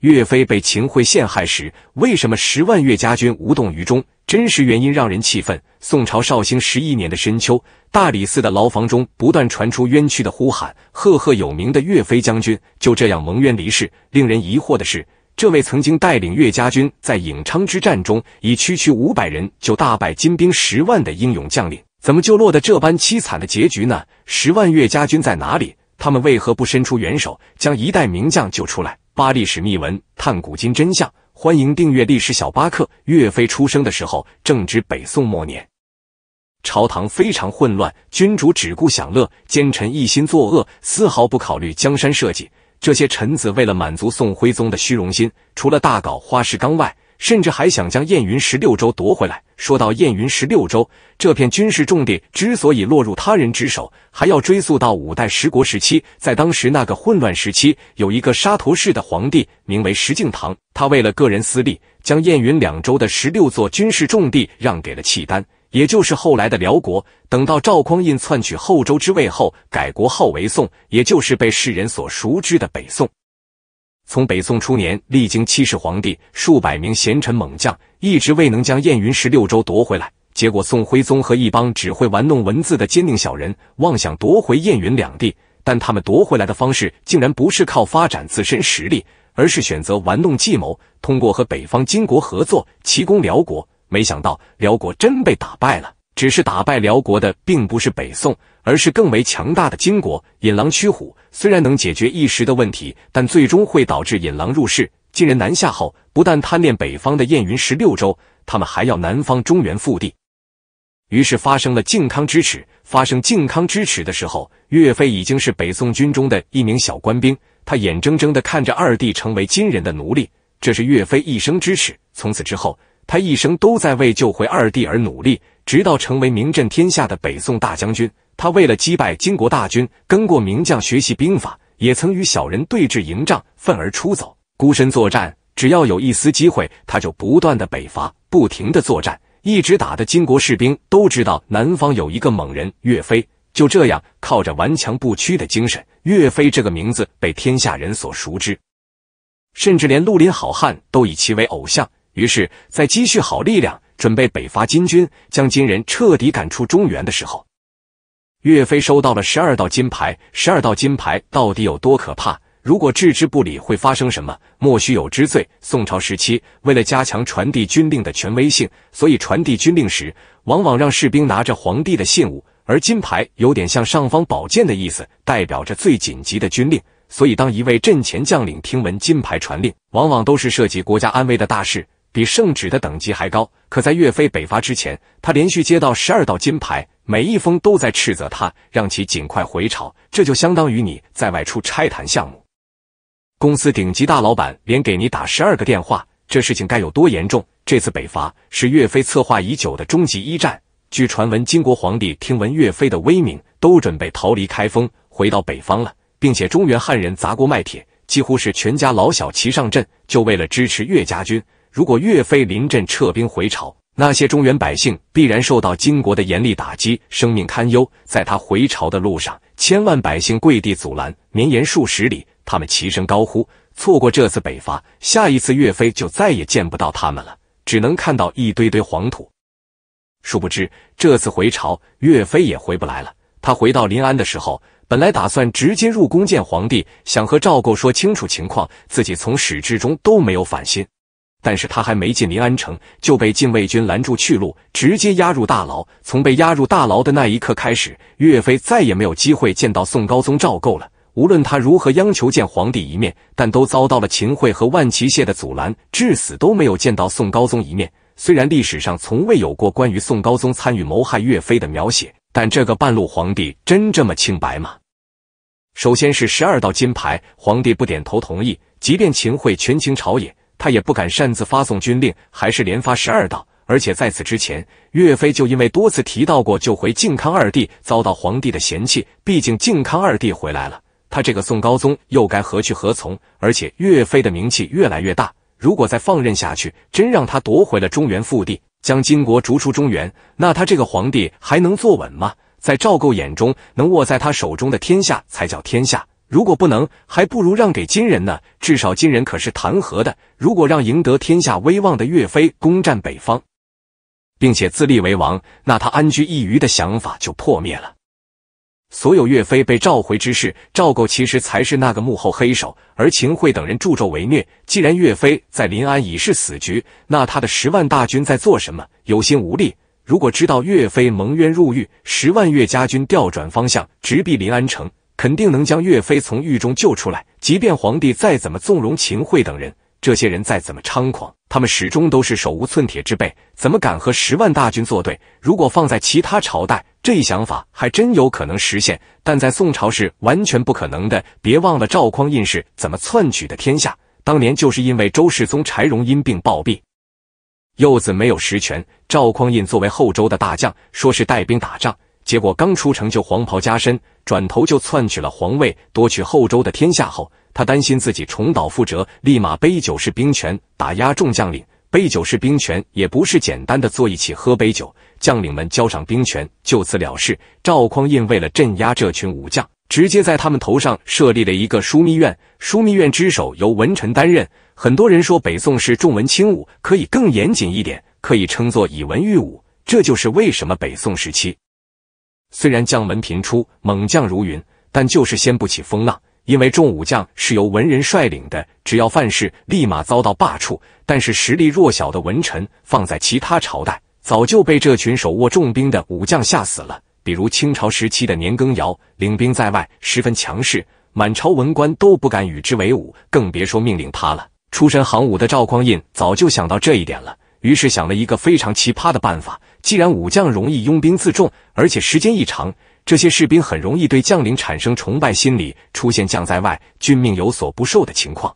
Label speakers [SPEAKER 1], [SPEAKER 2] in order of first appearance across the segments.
[SPEAKER 1] 岳飞被秦桧陷害时，为什么十万岳家军无动于衷？真实原因让人气愤。宋朝绍兴十一年的深秋，大理寺的牢房中不断传出冤屈的呼喊。赫赫有名的岳飞将军就这样蒙冤离世。令人疑惑的是，这位曾经带领岳家军在颍昌之战中以区区五百人就大败金兵十万的英勇将领，怎么就落得这般凄惨的结局呢？十万岳家军在哪里？他们为何不伸出援手，将一代名将救出来？扒历史秘闻，探古今真相，欢迎订阅历史小巴克。岳飞出生的时候正值北宋末年，朝堂非常混乱，君主只顾享乐，奸臣一心作恶，丝毫不考虑江山社稷。这些臣子为了满足宋徽宗的虚荣心，除了大搞花石纲外，甚至还想将燕云十六州夺回来。说到燕云十六州这片军事重地之所以落入他人之手，还要追溯到五代十国时期。在当时那个混乱时期，有一个沙陀氏的皇帝，名为石敬瑭。他为了个人私利，将燕云两州的十六座军事重地让给了契丹，也就是后来的辽国。等到赵匡胤篡取后周之位后，改国号为宋，也就是被世人所熟知的北宋。从北宋初年，历经七世皇帝、数百名贤臣猛将，一直未能将燕云十六州夺回来。结果，宋徽宗和一帮只会玩弄文字的奸佞小人，妄想夺回燕云两地。但他们夺回来的方式，竟然不是靠发展自身实力，而是选择玩弄计谋，通过和北方金国合作，奇攻辽国。没想到，辽国真被打败了。只是打败辽国的，并不是北宋，而是更为强大的金国，引狼驱虎。虽然能解决一时的问题，但最终会导致引狼入室。金人南下后，不但贪恋北方的燕云十六州，他们还要南方中原腹地。于是发生了靖康之耻。发生靖康之耻的时候，岳飞已经是北宋军中的一名小官兵，他眼睁睁地看着二弟成为金人的奴隶，这是岳飞一生之耻。从此之后。他一生都在为救回二弟而努力，直到成为名震天下的北宋大将军。他为了击败金国大军，跟过名将学习兵法，也曾与小人对峙营帐，愤而出走，孤身作战。只要有一丝机会，他就不断的北伐，不停的作战，一直打的金国士兵都知道南方有一个猛人岳飞。就这样，靠着顽强不屈的精神，岳飞这个名字被天下人所熟知，甚至连绿林好汉都以其为偶像。于是，在积蓄好力量，准备北伐金军，将金人彻底赶出中原的时候，岳飞收到了十二道金牌。十二道金牌到底有多可怕？如果置之不理，会发生什么？莫须有之罪。宋朝时期，为了加强传递军令的权威性，所以传递军令时，往往让士兵拿着皇帝的信物。而金牌有点像尚方宝剑的意思，代表着最紧急的军令。所以，当一位阵前将领听闻金牌传令，往往都是涉及国家安危的大事。比圣旨的等级还高，可在岳飞北伐之前，他连续接到十二道金牌，每一封都在斥责他，让其尽快回朝。这就相当于你在外出拆谈项目，公司顶级大老板连给你打十二个电话，这事情该有多严重？这次北伐是岳飞策划已久的终极一战。据传闻，金国皇帝听闻岳飞的威名，都准备逃离开封，回到北方了，并且中原汉人砸锅卖铁，几乎是全家老小齐上阵，就为了支持岳家军。如果岳飞临阵撤兵回朝，那些中原百姓必然受到金国的严厉打击，生命堪忧。在他回朝的路上，千万百姓跪地阻拦，绵延数十里，他们齐声高呼：“错过这次北伐，下一次岳飞就再也见不到他们了，只能看到一堆堆黄土。”殊不知，这次回朝，岳飞也回不来了。他回到临安的时候，本来打算直接入宫见皇帝，想和赵构说清楚情况，自己从始至终都没有反心。但是他还没进临安城，就被禁卫军拦住去路，直接押入大牢。从被押入大牢的那一刻开始，岳飞再也没有机会见到宋高宗赵构了。无论他如何央求见皇帝一面，但都遭到了秦桧和万骑谢的阻拦，至死都没有见到宋高宗一面。虽然历史上从未有过关于宋高宗参与谋害岳飞的描写，但这个半路皇帝真这么清白吗？首先是十二道金牌，皇帝不点头同意，即便秦桧权倾朝野。他也不敢擅自发送军令，还是连发十二道。而且在此之前，岳飞就因为多次提到过救回靖康二帝，遭到皇帝的嫌弃。毕竟靖康二帝回来了，他这个宋高宗又该何去何从？而且岳飞的名气越来越大，如果再放任下去，真让他夺回了中原腹地，将金国逐出中原，那他这个皇帝还能坐稳吗？在赵构眼中，能握在他手中的天下才叫天下。如果不能，还不如让给金人呢。至少金人可是弹劾的。如果让赢得天下威望的岳飞攻占北方，并且自立为王，那他安居一隅的想法就破灭了。所有岳飞被召回之事，赵构其实才是那个幕后黑手，而秦桧等人助纣为虐。既然岳飞在临安已是死局，那他的十万大军在做什么？有心无力。如果知道岳飞蒙冤入狱，十万岳家军调转方向，直逼临安城。肯定能将岳飞从狱中救出来。即便皇帝再怎么纵容秦桧等人，这些人再怎么猖狂，他们始终都是手无寸铁之辈，怎么敢和十万大军作对？如果放在其他朝代，这一想法还真有可能实现，但在宋朝是完全不可能的。别忘了赵匡胤是怎么篡取的天下，当年就是因为周世宗柴荣因病暴毙，幼子没有实权，赵匡胤作为后周的大将，说是带兵打仗。结果刚出城就黄袍加身，转头就篡取了皇位，夺取后周的天下后，他担心自己重蹈覆辙，立马杯酒释兵权，打压众将领。杯酒释兵权也不是简单的坐一起喝杯酒，将领们交上兵权，就此了事。赵匡胤为了镇压这群武将，直接在他们头上设立了一个枢密院，枢密院之首由文臣担任。很多人说北宋是重文轻武，可以更严谨一点，可以称作以文御武。这就是为什么北宋时期。虽然将门频出，猛将如云，但就是掀不起风浪，因为众武将是由文人率领的，只要犯事，立马遭到罢黜。但是实力弱小的文臣，放在其他朝代，早就被这群手握重兵的武将吓死了。比如清朝时期的年羹尧，领兵在外，十分强势，满朝文官都不敢与之为伍，更别说命令他了。出身行伍的赵匡胤早就想到这一点了。于是想了一个非常奇葩的办法。既然武将容易拥兵自重，而且时间一长，这些士兵很容易对将领产生崇拜心理，出现将在外，军命有所不受的情况。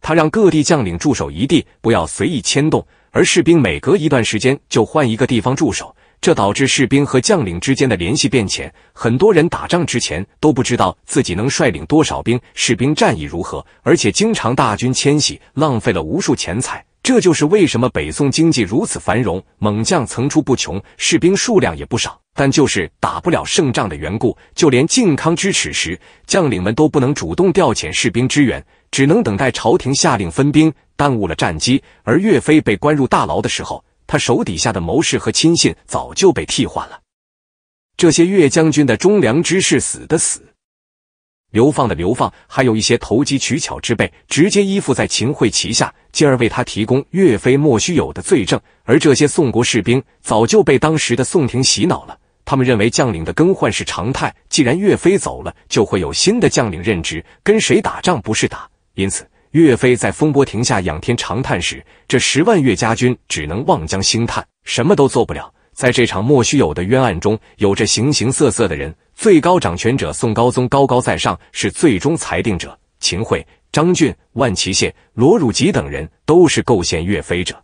[SPEAKER 1] 他让各地将领驻守一地，不要随意迁动，而士兵每隔一段时间就换一个地方驻守。这导致士兵和将领之间的联系变浅，很多人打仗之前都不知道自己能率领多少兵，士兵战意如何，而且经常大军迁徙，浪费了无数钱财。这就是为什么北宋经济如此繁荣，猛将层出不穷，士兵数量也不少，但就是打不了胜仗的缘故。就连靖康之耻时，将领们都不能主动调遣士兵支援，只能等待朝廷下令分兵，耽误了战机。而岳飞被关入大牢的时候，他手底下的谋士和亲信早就被替换了，这些岳将军的忠良之士死的死。流放的流放，还有一些投机取巧之辈，直接依附在秦桧旗下，进而为他提供岳飞莫须有的罪证。而这些宋国士兵早就被当时的宋廷洗脑了，他们认为将领的更换是常态，既然岳飞走了，就会有新的将领任职，跟谁打仗不是打。因此，岳飞在风波亭下仰天长叹时，这十万岳家军只能望江兴叹，什么都做不了。在这场莫须有的冤案中，有着形形色色的人。最高掌权者宋高宗高高在上，是最终裁定者。秦桧、张俊、万祁宪、罗汝吉等人都是构陷岳飞者，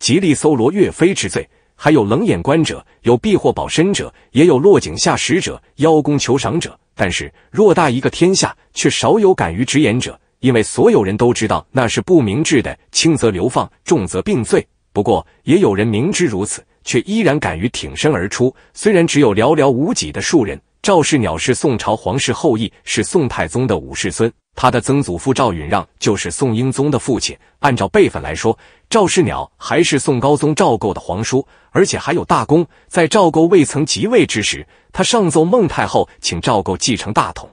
[SPEAKER 1] 极力搜罗岳飞之罪。还有冷眼观者，有避祸保身者，也有落井下石者、邀功求赏者。但是偌大一个天下，却少有敢于直言者，因为所有人都知道那是不明智的，轻则流放，重则病罪。不过，也有人明知如此。却依然敢于挺身而出，虽然只有寥寥无几的数人。赵氏鸟是宋朝皇室后裔，是宋太宗的五世孙，他的曾祖父赵允让就是宋英宗的父亲。按照辈分来说，赵氏鸟还是宋高宗赵构的皇叔，而且还有大功。在赵构未曾即位之时，他上奏孟太后，请赵构继承大统，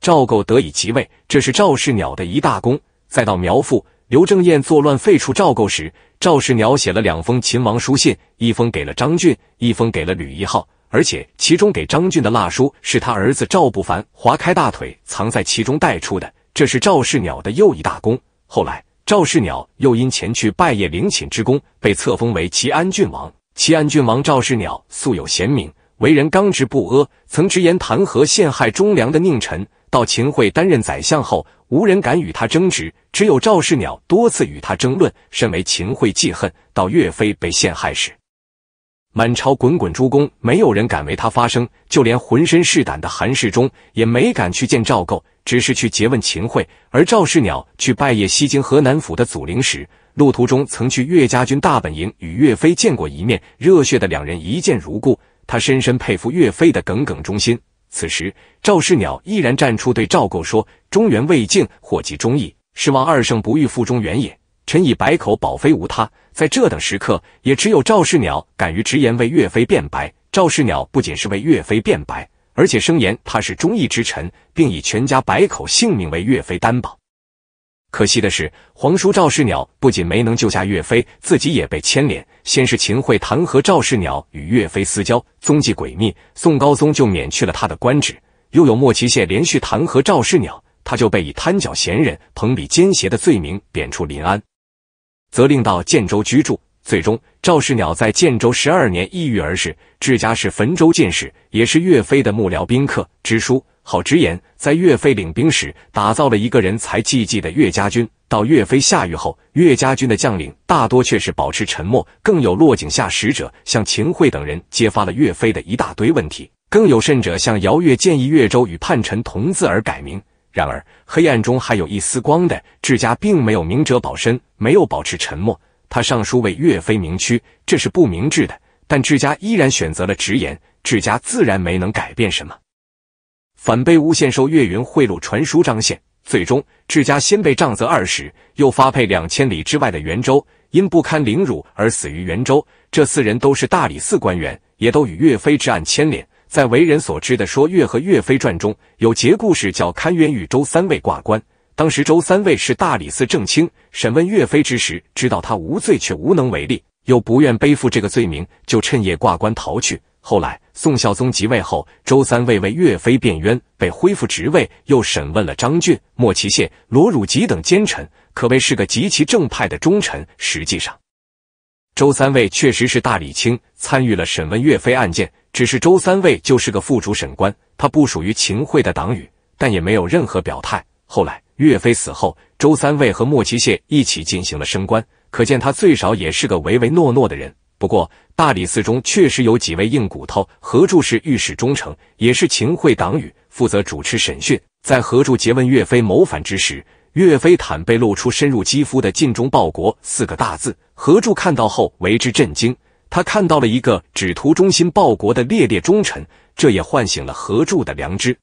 [SPEAKER 1] 赵构得以即位，这是赵氏鸟的一大功。再到苗阜，刘正彦作乱废除赵构时，赵世鸟写了两封秦王书信，一封给了张俊，一封给了吕一浩，而且其中给张俊的蜡书是他儿子赵不凡划开大腿藏在其中带出的，这是赵世鸟的又一大功。后来，赵世鸟又因前去拜谒陵寝之功，被册封为齐安郡王。齐安郡王赵世鸟素有贤名，为人刚直不阿，曾直言弹劾陷害忠良的佞臣。到秦桧担任宰相后。无人敢与他争执，只有赵氏鸟多次与他争论。身为秦桧记恨，到岳飞被陷害时，满朝滚滚诸公没有人敢为他发声，就连浑身是胆的韩世忠也没敢去见赵构，只是去诘问秦桧。而赵氏鸟去拜谒西京河南府的祖陵时，路途中曾去岳家军大本营与岳飞见过一面，热血的两人一见如故，他深深佩服岳飞的耿耿忠心。此时，赵世鸟依然站出，对赵构说：“中原未尽，祸及忠义，是望二圣不欲负中原也。臣以百口保非无他。”在这等时刻，也只有赵世鸟敢于直言为岳飞辩白。赵世鸟不仅是为岳飞辩白，而且声言他是忠义之臣，并以全家百口性命为岳飞担保。可惜的是，皇叔赵世鸟不仅没能救下岳飞，自己也被牵连。先是秦桧弹劾赵世鸟与岳飞私交，踪迹诡秘，宋高宗就免去了他的官职。又有莫奇谢连续弹劾赵世鸟，他就被以贪剿贤人、朋比奸邪的罪名贬出临安，责令到建州居住。最终，赵世鸟在建州十二年抑郁而逝。治家是汾州进士，也是岳飞的幕僚宾客、支书。好直言，在岳飞领兵时，打造了一个人才济济的岳家军。到岳飞下狱后，岳家军的将领大多却是保持沉默，更有落井下石者，向秦桧等人揭发了岳飞的一大堆问题。更有甚者，向姚岳建议岳州与叛臣同字而改名。然而，黑暗中还有一丝光的，治家并没有明哲保身，没有保持沉默。他上书为岳飞明屈，这是不明智的，但治家依然选择了直言。治家自然没能改变什么。反被诬陷受岳云贿赂，传书张宪，最终治家先被杖责二十，又发配两千里之外的袁州，因不堪凌辱而死于袁州。这四人都是大理寺官员，也都与岳飞之案牵连。在为人所知的《说岳》和《岳飞传》中，有节故事叫“堪冤与周三位挂关。当时周三位是大理寺正卿，审问岳飞之时，知道他无罪却无能为力，又不愿背负这个罪名，就趁夜挂官逃去。后来，宋孝宗即位后，周三卫为岳飞辩冤，被恢复职位，又审问了张俊、莫其谢、罗汝吉等奸臣，可谓是个极其正派的忠臣。实际上，周三卫确实是大理卿，参与了审问岳飞案件，只是周三卫就是个副主审官，他不属于秦桧的党羽，但也没有任何表态。后来岳飞死后，周三卫和莫其谢一起进行了升官，可见他最少也是个唯唯诺诺的人。不过，大理寺中确实有几位硬骨头。何柱是御史中丞，也是秦桧党羽，负责主持审讯。在何柱诘问岳飞谋反之时，岳飞坦被露出深入肌肤的“尽忠报国”四个大字。何柱看到后为之震惊，他看到了一个只图忠心报国的烈烈忠臣，这也唤醒了何柱的良知。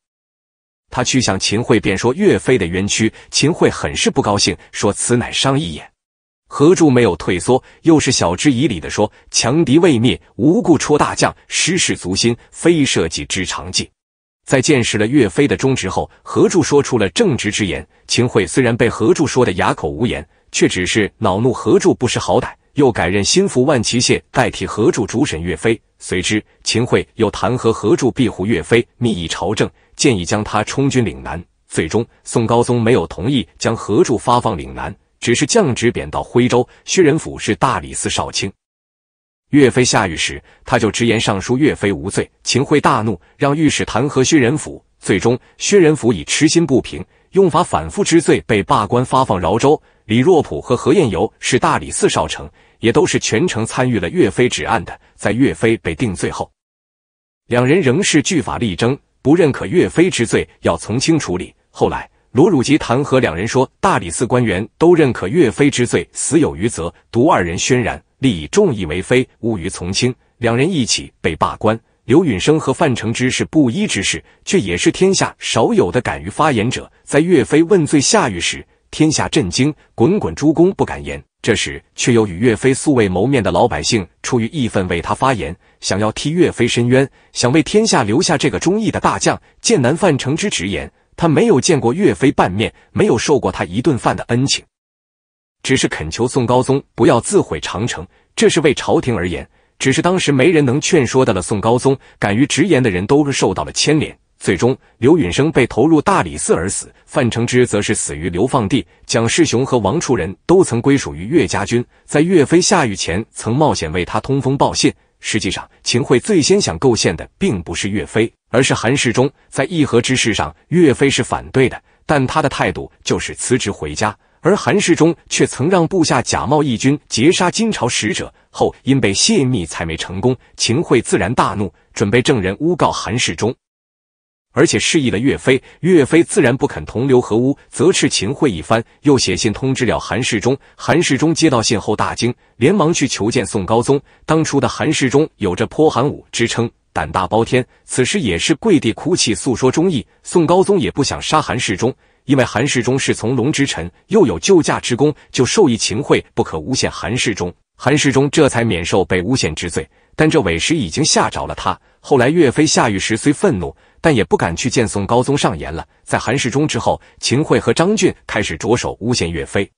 [SPEAKER 1] 他去向秦桧，便说岳飞的冤屈。秦桧很是不高兴，说：“此乃商议也。”何柱没有退缩，又是晓之以理的说：“强敌未灭，无故戳大将，失事足心，非社稷之长计。”在见识了岳飞的忠直后，何柱说出了正直之言。秦桧虽然被何柱说的哑口无言，却只是恼怒何柱不识好歹，又改任心腹万骑谢代替何柱主审岳飞。随之，秦桧又弹劾何柱庇护岳飞，密议朝政，建议将他充军岭南。最终，宋高宗没有同意将何柱发放岭南。只是降职贬到徽州，薛仁甫是大理寺少卿。岳飞下狱时，他就直言上书岳飞无罪。秦桧大怒，让御史弹劾薛仁甫。最终，薛仁甫以“痴心不平”用法反复之罪被罢官，发放饶州。李若甫和何彦由是大理寺少丞，也都是全程参与了岳飞指案的。在岳飞被定罪后，两人仍是据法力争，不认可岳飞之罪，要从轻处理。后来。罗汝吉弹劾两人说，大理寺官员都认可岳飞之罪，死有余责，独二人宣然，立以众议为非，乌于从轻。两人一起被罢官。刘允生和范承之是布衣之士，却也是天下少有的敢于发言者。在岳飞问罪下狱时，天下震惊，滚滚诸公不敢言。这时，却有与岳飞素未谋面的老百姓出于义愤为他发言，想要替岳飞申冤，想为天下留下这个忠义的大将。剑南范成之直言。他没有见过岳飞半面，没有受过他一顿饭的恩情，只是恳求宋高宗不要自毁长城。这是为朝廷而言，只是当时没人能劝说得了宋高宗，敢于直言的人都是受到了牵连。最终，刘允生被投入大理寺而死，范承之则是死于流放地。蒋世雄和王处仁都曾归属于岳家军，在岳飞下狱前曾冒险为他通风报信。实际上，秦桧最先想构陷的并不是岳飞，而是韩世忠。在议和之事上，岳飞是反对的，但他的态度就是辞职回家，而韩世忠却曾让部下假冒义军劫杀金朝使者，后因被泄密才没成功。秦桧自然大怒，准备证人诬告韩世忠。而且示意了岳飞，岳飞自然不肯同流合污，责斥秦桧一番，又写信通知了韩世忠。韩世忠接到信后大惊，连忙去求见宋高宗。当初的韩世忠有着颇韩武之称，胆大包天，此时也是跪地哭泣，诉说忠义。宋高宗也不想杀韩世忠，因为韩世忠是从龙之臣，又有救驾之功，就授意秦桧不可诬陷韩世忠。韩世忠这才免受被诬陷之罪，但这委实已经吓着了他。后来岳飞下狱时虽愤怒。但也不敢去见宋高宗上言了。在韩世忠之后，秦桧和张俊开始着手诬陷岳飞。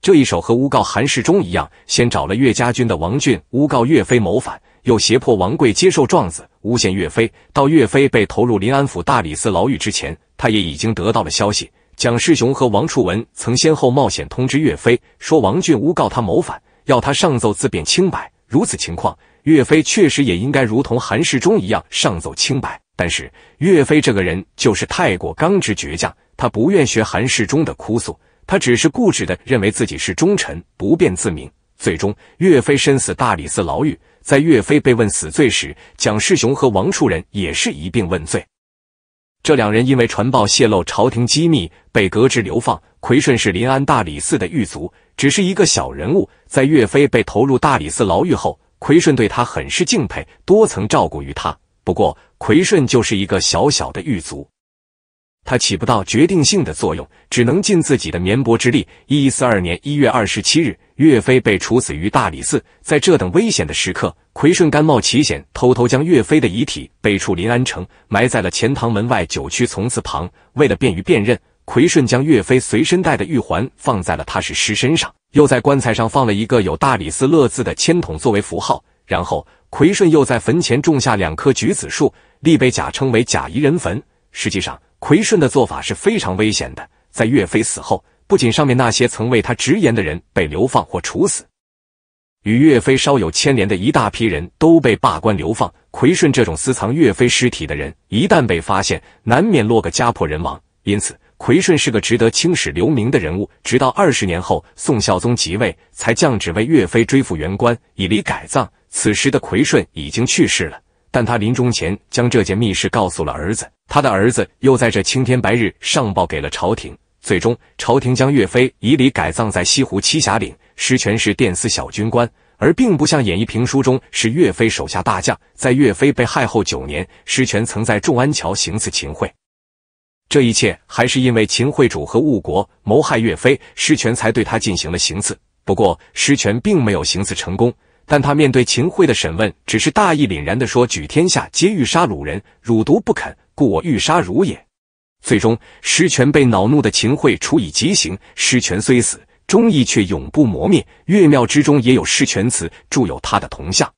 [SPEAKER 1] 这一手和诬告韩世忠一样，先找了岳家军的王俊诬告岳飞谋反，又胁迫王贵接受状子，诬陷岳飞。到岳飞被投入临安府大理寺牢狱之前，他也已经得到了消息。蒋世雄和王处文曾先后冒险通知岳飞，说王俊诬告他谋反，要他上奏自辩清白。如此情况，岳飞确实也应该如同韩世忠一样上奏清白。但是岳飞这个人就是太过刚直倔强，他不愿学韩世忠的哭诉，他只是固执的认为自己是忠臣，不便自明。最终，岳飞身死大理寺牢狱。在岳飞被问死罪时，蒋世雄和王处仁也是一并问罪。这两人因为传报泄露朝廷机密，被革职流放。奎顺是临安大理寺的狱卒，只是一个小人物。在岳飞被投入大理寺牢狱后，奎顺对他很是敬佩，多曾照顾于他。不过。奎顺就是一个小小的狱卒，他起不到决定性的作用，只能尽自己的绵薄之力。一一四二年一月二十七日，岳飞被处死于大理寺。在这等危险的时刻，奎顺甘冒奇险，偷偷将岳飞的遗体背出临安城，埋在了钱塘门外九曲丛祠旁。为了便于辨认，奎顺将岳飞随身带的玉环放在了他是尸身上，又在棺材上放了一个有大理寺乐字的铅筒作为符号，然后。奎顺又在坟前种下两棵橘子树，立碑假称为“假宜人坟”。实际上，奎顺的做法是非常危险的。在岳飞死后，不仅上面那些曾为他直言的人被流放或处死，与岳飞稍有牵连的一大批人都被罢官流放。奎顺这种私藏岳飞尸体的人，一旦被发现，难免落个家破人亡。因此，奎顺是个值得青史留名的人物。直到二十年后，宋孝宗即位，才降旨为岳飞追复原官，以礼改葬。此时的奎顺已经去世了，但他临终前将这件密事告诉了儿子，他的儿子又在这青天白日上报给了朝廷，最终朝廷将岳飞以礼改葬在西湖栖霞岭。石泉是殿司小军官，而并不像演义评书中是岳飞手下大将。在岳飞被害后九年，石泉曾在众安桥行刺秦桧，这一切还是因为秦桧主和误国，谋害岳飞，石泉才对他进行了行刺。不过石泉并没有行刺成功。但他面对秦桧的审问，只是大义凛然地说：“举天下皆欲杀鲁人，汝独不肯，故我欲杀汝也。”最终，师权被恼怒的秦桧处以极刑。师权虽死，忠义却永不磨灭。岳庙之中也有师权祠，铸有他的铜像。